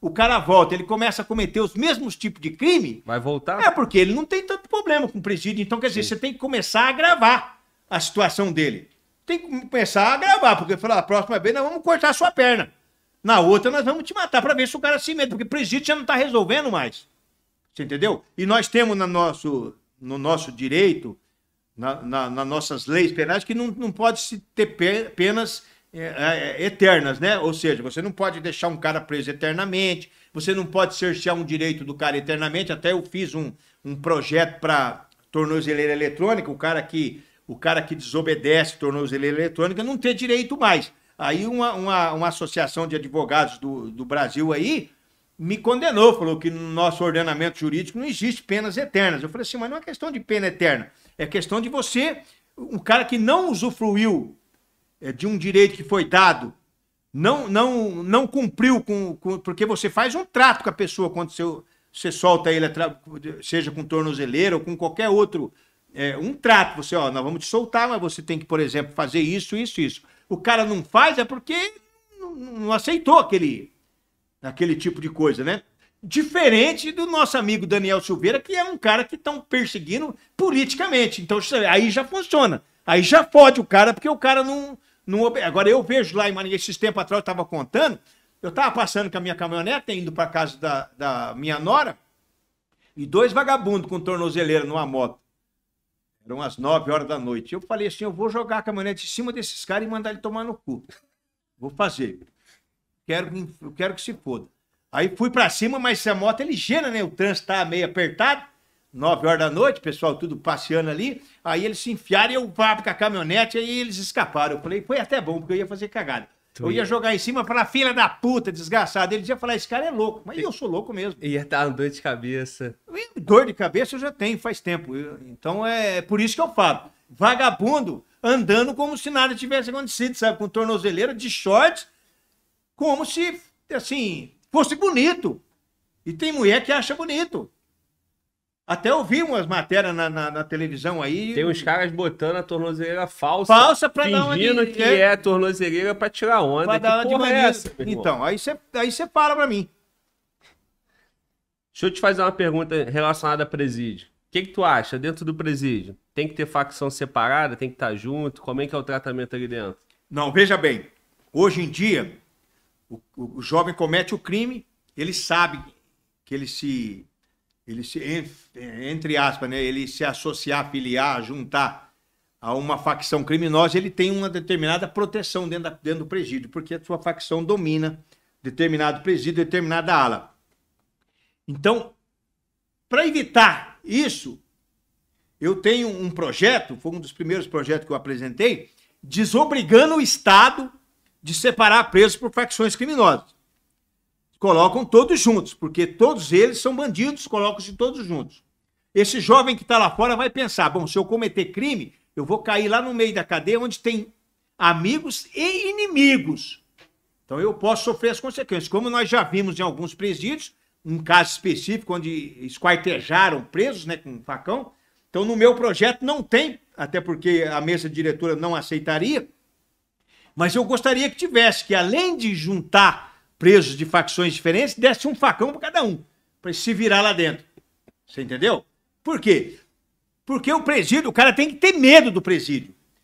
o cara volta, ele começa a cometer os mesmos tipos de crime. Vai voltar? É porque ele não tem tanto problema com o presídio. Então, quer dizer, Sim. você tem que começar a agravar a situação dele. Tem que começar a agravar, porque falar, ah, a próxima vez nós vamos cortar a sua perna. Na outra, nós vamos te matar para ver se o cara se mete, porque presídio já não está resolvendo mais. Você entendeu? E nós temos no nosso, no nosso direito, na, na, nas nossas leis penais, que não, não pode se ter penas é, é, é, eternas, né? Ou seja, você não pode deixar um cara preso eternamente, você não pode cercear um direito do cara eternamente. Até eu fiz um, um projeto para tornozeleira eletrônica, o cara que o cara que desobedece tornozeleira eletrônica não tem direito mais. Aí uma, uma, uma associação de advogados do, do Brasil aí me condenou, falou que no nosso ordenamento jurídico não existe penas eternas. Eu falei assim, mas não é questão de pena eterna, é questão de você, um cara que não usufruiu é de um direito que foi dado não não não cumpriu com, com, porque você faz um trato com a pessoa quando você, você solta ele seja com tornozeleira ou com qualquer outro é, um trato você ó nós vamos te soltar mas você tem que por exemplo fazer isso isso isso o cara não faz é porque não, não aceitou aquele aquele tipo de coisa né diferente do nosso amigo Daniel Silveira que é um cara que estão perseguindo politicamente então aí já funciona aí já pode o cara porque o cara não não, agora eu vejo lá em Maringá, esses tempos atrás eu estava contando, eu estava passando com a minha caminhonete indo para casa da, da minha nora, e dois vagabundos com tornozeleira numa moto. Eram as 9 horas da noite. Eu falei assim: eu vou jogar a caminhonete em cima desses caras e mandar ele tomar no cu. Vou fazer. Quero, eu quero que se foda. Aí fui para cima, mas essa moto é ligeira, né? O trânsito tá meio apertado. 9 horas da noite, pessoal tudo passeando ali. Aí eles se enfiaram e eu vá com a caminhonete, aí eles escaparam. Eu falei, foi é até bom, porque eu ia fazer cagada. Tu eu ia, ia jogar em cima pra filha da puta, desgraçado. Eles iam falar, esse cara é louco. Mas eu sou louco mesmo. Ia estar dor de cabeça. Dor de cabeça eu já tenho, faz tempo. Então é, é por isso que eu falo. Vagabundo andando como se nada tivesse acontecido, sabe? Com tornozeleira de shorts, como se, assim, fosse bonito. E tem mulher que acha bonito. Até eu vi umas matérias na, na, na televisão aí. Tem uns caras botando a tornozeleira falsa. Falsa pra dar uma que é, é tornozeleira pra tirar onda. Pra dar que porra é essa, Então, aí você aí para pra mim. Deixa eu te fazer uma pergunta relacionada a presídio. O que, que tu acha dentro do presídio? Tem que ter facção separada? Tem que estar tá junto? Como é que é o tratamento ali dentro? Não, veja bem. Hoje em dia, o, o jovem comete o crime, ele sabe que ele se ele se, entre aspas, né, ele se associar, filiar, juntar a uma facção criminosa, ele tem uma determinada proteção dentro, da, dentro do presídio, porque a sua facção domina determinado presídio, determinada ala. Então, para evitar isso, eu tenho um projeto, foi um dos primeiros projetos que eu apresentei, desobrigando o Estado de separar presos por facções criminosas colocam todos juntos, porque todos eles são bandidos, colocam-se todos juntos. Esse jovem que está lá fora vai pensar: bom, se eu cometer crime, eu vou cair lá no meio da cadeia onde tem amigos e inimigos. Então eu posso sofrer as consequências. Como nós já vimos em alguns presídios, um caso específico onde esquartejaram presos né, com um facão. Então, no meu projeto não tem, até porque a mesa diretora não aceitaria, mas eu gostaria que tivesse, que além de juntar presos de facções diferentes, desse um facão para cada um, para se virar lá dentro. Você entendeu? Por quê? Porque o presídio, o cara tem que ter medo do presídio.